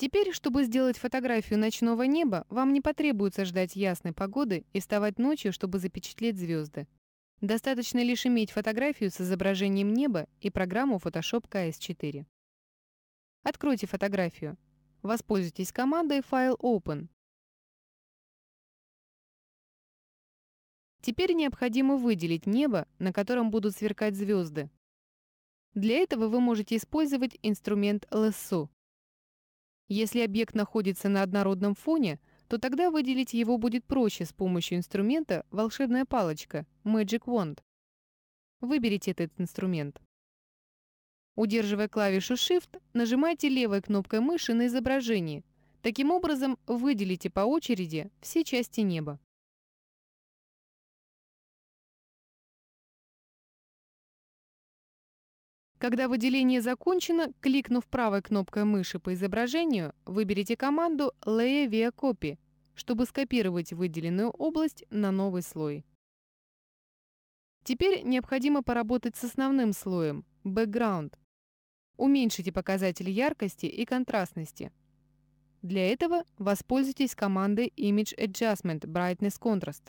Теперь, чтобы сделать фотографию ночного неба, вам не потребуется ждать ясной погоды и вставать ночью, чтобы запечатлеть звезды. Достаточно лишь иметь фотографию с изображением неба и программу Photoshop KS4. Откройте фотографию. Воспользуйтесь командой File Open». Теперь необходимо выделить небо, на котором будут сверкать звезды. Для этого вы можете использовать инструмент «Лессо». Если объект находится на однородном фоне, то тогда выделить его будет проще с помощью инструмента «Волшебная палочка» Magic Wand. Выберите этот инструмент. Удерживая клавишу Shift, нажимайте левой кнопкой мыши на изображении. Таким образом, выделите по очереди все части неба. Когда выделение закончено, кликнув правой кнопкой мыши по изображению, выберите команду Layer via Copy, чтобы скопировать выделенную область на новый слой. Теперь необходимо поработать с основным слоем – Background. Уменьшите показатели яркости и контрастности. Для этого воспользуйтесь командой Image Adjustment Brightness Contrast.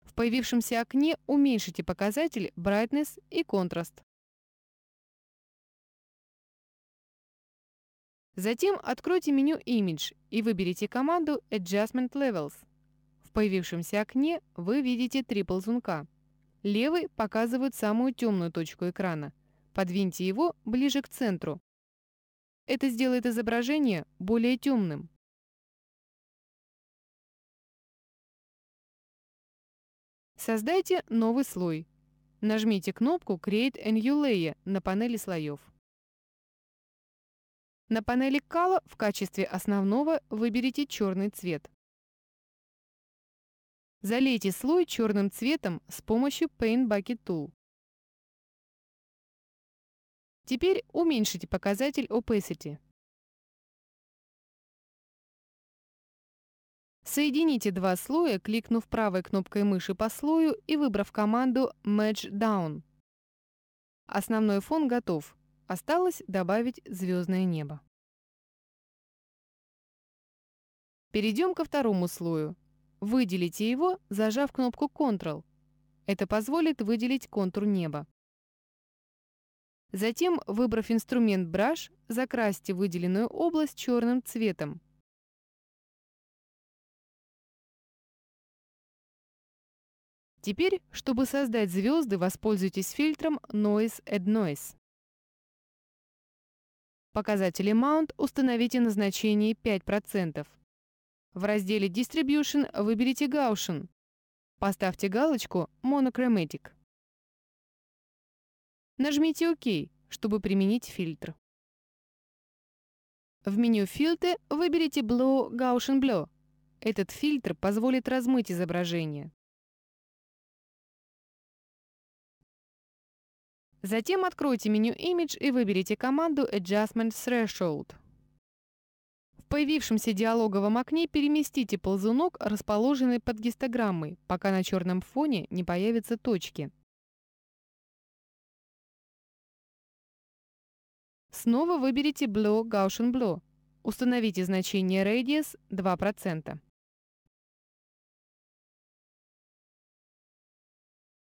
В появившемся окне уменьшите показатель Brightness и Contrast. Затем откройте меню «Image» и выберите команду «Adjustment Levels». В появившемся окне вы видите три ползунка. Левый показывает самую темную точку экрана. Подвиньте его ближе к центру. Это сделает изображение более темным. Создайте новый слой. Нажмите кнопку «Create a new layer» на панели слоев. На панели кала в качестве основного выберите черный цвет. Залейте слой черным цветом с помощью Paint Bucket Tool. Теперь уменьшите показатель Opacity. Соедините два слоя, кликнув правой кнопкой мыши по слою и выбрав команду Match Down. Основной фон готов. Осталось добавить звездное небо. Перейдем ко второму слою. Выделите его, зажав кнопку Ctrl. Это позволит выделить контур неба. Затем, выбрав инструмент Brush, закрасьте выделенную область черным цветом. Теперь, чтобы создать звезды, воспользуйтесь фильтром Noise Add Noise. Показатели Mount установите на значение 5%. В разделе Distribution выберите Gaussian. Поставьте галочку Monochromatic. Нажмите ОК, чтобы применить фильтр. В меню Filter выберите Blow Gaussian Blur. Этот фильтр позволит размыть изображение. Затем откройте меню Image и выберите команду Adjustment Threshold появившемся диалоговом окне переместите ползунок, расположенный под гистограммой, пока на черном фоне не появятся точки. Снова выберите Blue Gaussian Blue. Установите значение Radius 2%.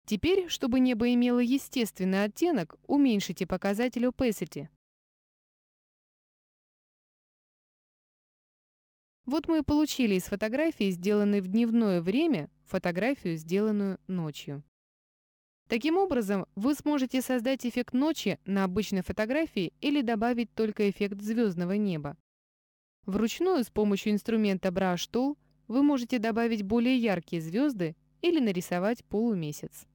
Теперь, чтобы небо имело естественный оттенок, уменьшите показатель opacity – Вот мы и получили из фотографии, сделанной в дневное время, фотографию, сделанную ночью. Таким образом, вы сможете создать эффект ночи на обычной фотографии или добавить только эффект звездного неба. Вручную с помощью инструмента Brush Tool вы можете добавить более яркие звезды или нарисовать полумесяц.